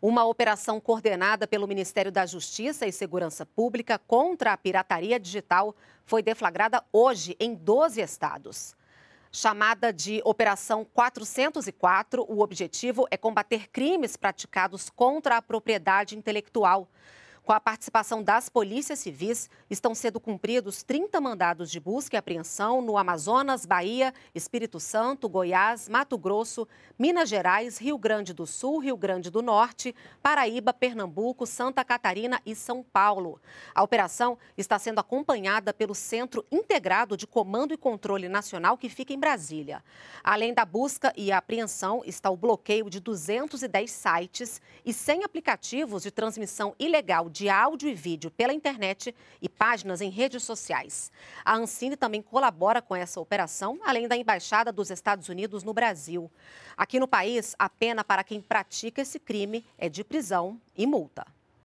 Uma operação coordenada pelo Ministério da Justiça e Segurança Pública contra a pirataria digital foi deflagrada hoje em 12 estados. Chamada de Operação 404, o objetivo é combater crimes praticados contra a propriedade intelectual. Com a participação das polícias civis, estão sendo cumpridos 30 mandados de busca e apreensão no Amazonas, Bahia, Espírito Santo, Goiás, Mato Grosso, Minas Gerais, Rio Grande do Sul, Rio Grande do Norte, Paraíba, Pernambuco, Santa Catarina e São Paulo. A operação está sendo acompanhada pelo Centro Integrado de Comando e Controle Nacional, que fica em Brasília. Além da busca e apreensão, está o bloqueio de 210 sites e 100 aplicativos de transmissão ilegal de áudio e vídeo pela internet e páginas em redes sociais. A Ancine também colabora com essa operação, além da Embaixada dos Estados Unidos no Brasil. Aqui no país, a pena para quem pratica esse crime é de prisão e multa.